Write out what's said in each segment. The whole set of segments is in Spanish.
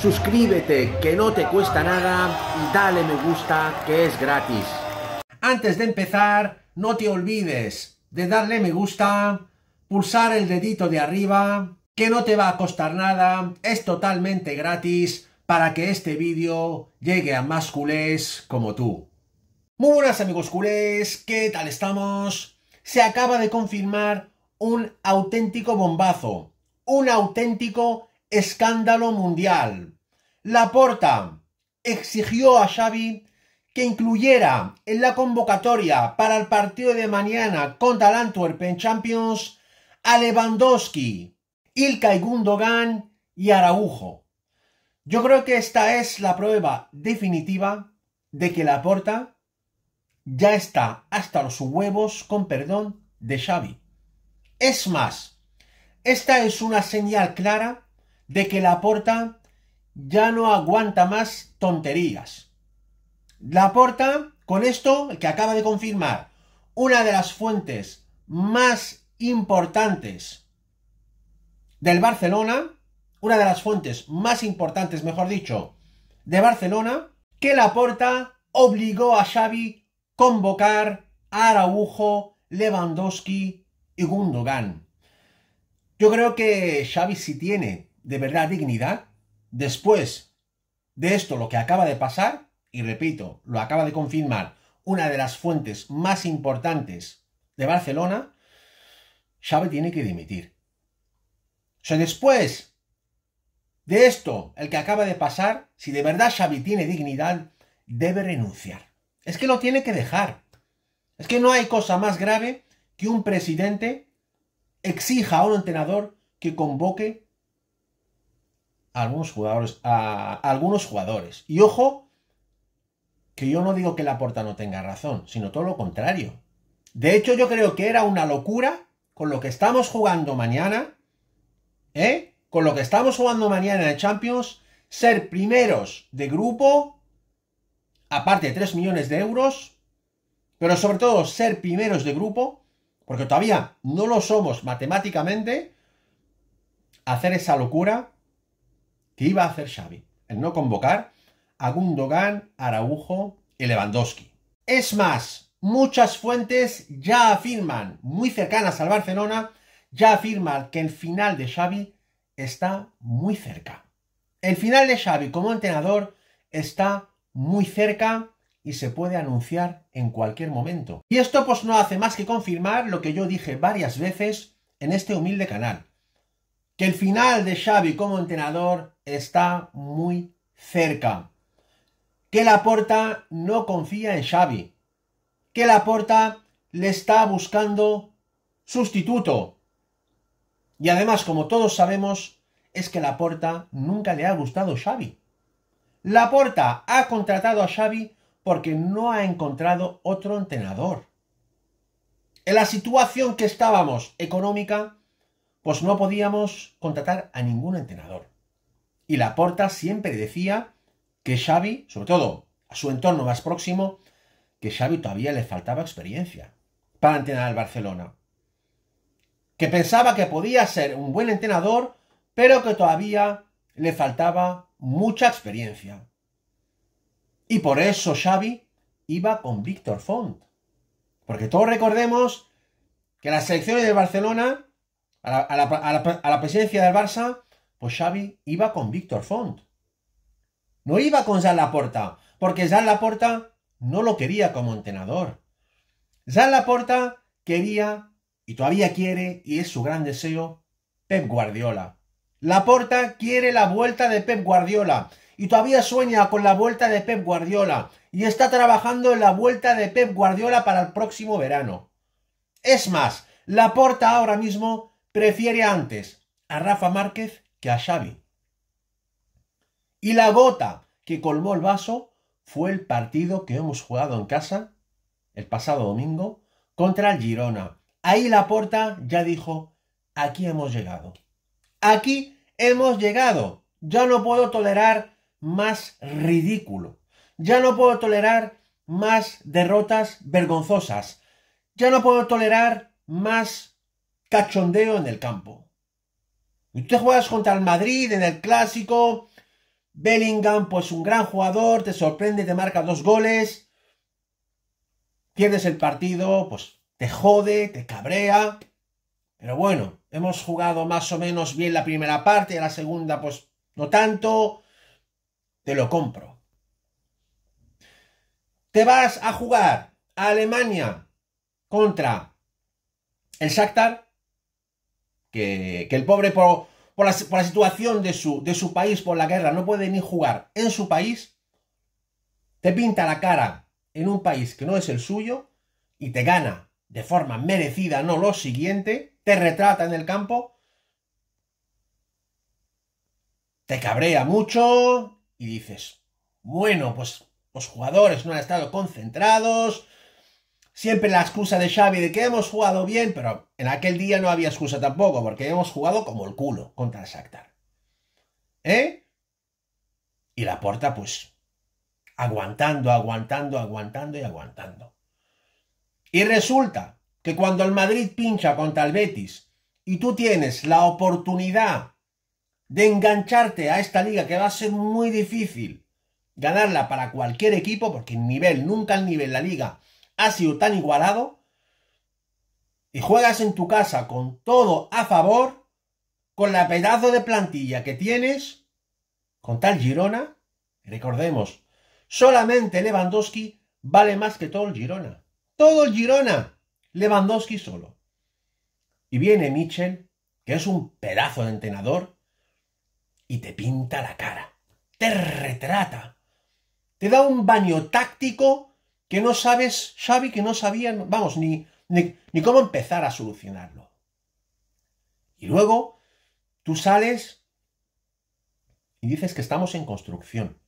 suscríbete que no te cuesta nada y dale me gusta que es gratis. Antes de empezar, no te olvides de darle me gusta, pulsar el dedito de arriba, que no te va a costar nada, es totalmente gratis para que este vídeo llegue a más culés como tú. Muy buenas amigos culés, ¿qué tal estamos? Se acaba de confirmar un auténtico bombazo, un auténtico Escándalo mundial. Laporta exigió a Xavi que incluyera en la convocatoria para el partido de mañana contra el Antwerp en Champions a Lewandowski, Ilkay Gundogan y Araujo. Yo creo que esta es la prueba definitiva de que Laporta ya está hasta los huevos, con perdón, de Xavi. Es más, esta es una señal clara de que Laporta ya no aguanta más tonterías. Laporta, con esto, el que acaba de confirmar una de las fuentes más importantes del Barcelona, una de las fuentes más importantes, mejor dicho, de Barcelona, que Laporta obligó a Xavi convocar a Araujo, Lewandowski y Gundogan. Yo creo que Xavi sí tiene de verdad dignidad después de esto, lo que acaba de pasar, y repito, lo acaba de confirmar una de las fuentes más importantes de Barcelona, Xavi tiene que dimitir. O sea, después de esto, el que acaba de pasar, si de verdad Xavi tiene dignidad, debe renunciar. Es que lo tiene que dejar. Es que no hay cosa más grave que un presidente exija a un entrenador que convoque algunos jugadores, a algunos jugadores. Y ojo, que yo no digo que la Laporta no tenga razón, sino todo lo contrario. De hecho, yo creo que era una locura con lo que estamos jugando mañana, ¿eh? Con lo que estamos jugando mañana en Champions, ser primeros de grupo, aparte de 3 millones de euros, pero sobre todo ser primeros de grupo, porque todavía no lo somos matemáticamente, hacer esa locura iba a hacer Xavi, el no convocar a Gundogan, Araujo y Lewandowski. Es más, muchas fuentes ya afirman, muy cercanas al Barcelona, ya afirman que el final de Xavi está muy cerca. El final de Xavi como entrenador está muy cerca y se puede anunciar en cualquier momento. Y esto pues no hace más que confirmar lo que yo dije varias veces en este humilde canal que el final de Xavi como entrenador está muy cerca. Que Laporta no confía en Xavi. Que Laporta le está buscando sustituto. Y además, como todos sabemos, es que Laporta nunca le ha gustado Xavi. Laporta ha contratado a Xavi porque no ha encontrado otro entrenador. En la situación que estábamos económica, pues no podíamos contratar a ningún entrenador. Y Laporta siempre decía que Xavi, sobre todo a su entorno más próximo, que Xavi todavía le faltaba experiencia para entrenar al Barcelona. Que pensaba que podía ser un buen entrenador, pero que todavía le faltaba mucha experiencia. Y por eso Xavi iba con Víctor Font. Porque todos recordemos que las selecciones de Barcelona a la, a, presidencia del Barça, pues Xavi iba con Víctor Font. No iba con Jean Laporta, porque Jean Laporta no lo quería como entrenador. Jean Laporta quería, y todavía quiere, y es su gran deseo, Pep Guardiola. Laporta quiere la vuelta de Pep Guardiola, y todavía sueña con la vuelta de Pep Guardiola, y está trabajando en la vuelta de Pep Guardiola para el próximo verano. Es más, Laporta ahora mismo prefiere antes a Rafa Márquez que a Xavi. Y la gota que colmó el vaso fue el partido que hemos jugado en casa el pasado domingo contra el Girona. Ahí la porta ya dijo, aquí hemos llegado. Aquí hemos llegado. Ya no puedo tolerar más ridículo. Ya no puedo tolerar más derrotas vergonzosas. Ya no puedo tolerar más cachondeo en el campo. Y te juegas contra el Madrid en el clásico. Bellingham, pues un gran jugador, te sorprende, te marca dos goles. Pierdes el partido, pues te jode, te cabrea. Pero bueno, hemos jugado más o menos bien la primera parte, la segunda, pues no tanto. Te lo compro. Te vas a jugar a Alemania contra el Shakhtar que, el pobre por, la, situación de su país, por la guerra, no puede ni jugar en su país, te pinta la cara en un país que no es el suyo y te gana de forma merecida, no lo siguiente, te retrata en el campo, te cabrea mucho y dices, bueno, pues los jugadores no han estado concentrados, Siempre la excusa de Xavi de que hemos jugado bien, pero en aquel día no había excusa tampoco, porque hemos jugado como el culo contra el Shakhtar. ¿Eh? Y la porta, pues, aguantando, aguantando, aguantando y aguantando. Y resulta que cuando el Madrid pincha contra el Betis y tú tienes la oportunidad de engancharte a esta liga que va a ser muy difícil ganarla para cualquier equipo, porque el nivel, nunca el nivel, la liga ha sido tan igualado y juegas en tu casa con todo a favor, con la pedazo de plantilla que tienes, con tal Girona, recordemos, solamente Lewandowski vale más que todo el Girona. Todo el Girona, Lewandowski solo. Y viene Michel, que es un pedazo de entrenador, y te pinta la cara, te retrata, te da un baño táctico que no sabes, Xavi, que no sabían, vamos, ni, ni, cómo empezar a solucionarlo. Y luego tú sales y dices que estamos en construcción.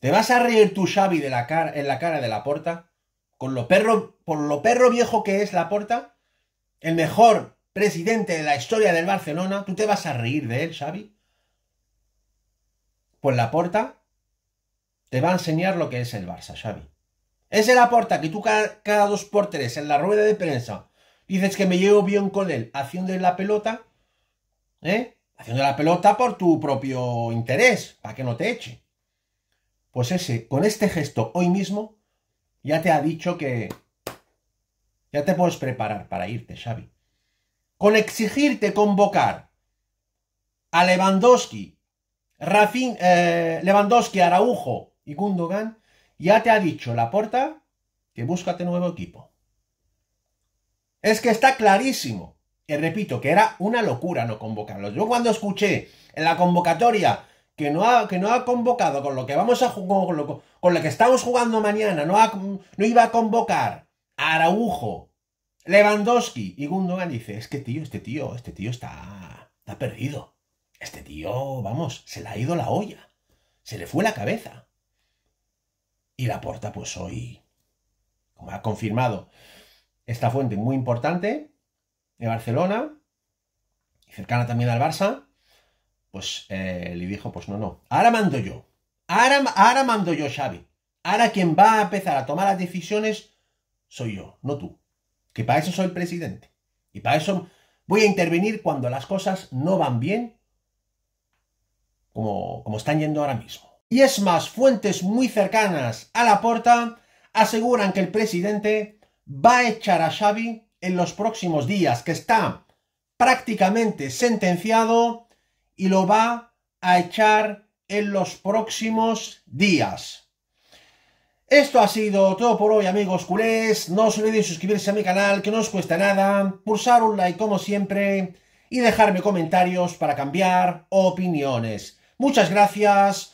¿Te vas a reír tú, Xavi, de la cara, en la cara de la porta? Con lo perro, por lo perro viejo que es la porta, el mejor presidente de la historia del Barcelona, ¿tú te vas a reír de él, Xavi? Pues la porta te va a enseñar lo que es el Barça, Xavi. Es la aporta que tú cada, dos por tres en la rueda de prensa dices que me llevo bien con él haciendo la pelota, ¿eh? Haciendo la pelota por tu propio interés, para que no te eche. Pues ese, con este gesto hoy mismo, ya te ha dicho que ya te puedes preparar para irte, Xavi. Con exigirte convocar a Lewandowski, Rafin, eh, Lewandowski, Araujo y Gundogan, ya te ha dicho la puerta que búscate nuevo equipo. Es que está clarísimo. Y repito, que era una locura no convocarlos. Yo cuando escuché en la convocatoria que no ha, que no ha convocado con lo que vamos a jugar, con lo, que estamos jugando mañana, no, iba a convocar a Araujo, Lewandowski y Gundogan, dice, es que tío, este tío, este tío está, está perdido. Este tío, vamos, se le ha ido la olla. Se le fue la cabeza. Y la porta, pues hoy, como ha confirmado esta fuente muy importante de Barcelona, y cercana también al Barça, pues eh, le dijo, pues no, no, ahora mando yo, ahora, ahora mando yo Xavi, ahora quien va a empezar a tomar las decisiones soy yo, no tú, que para eso soy el presidente, y para eso voy a intervenir cuando las cosas no van bien como, como están yendo ahora mismo y es más, fuentes muy cercanas a la porta aseguran que el presidente va a echar a Xavi en los próximos días, que está prácticamente sentenciado y lo va a echar en los próximos días. Esto ha sido todo por hoy amigos culés, no os olvidéis suscribirse a mi canal que no os cuesta nada, pulsar un like como siempre y dejarme comentarios para cambiar opiniones. Muchas gracias.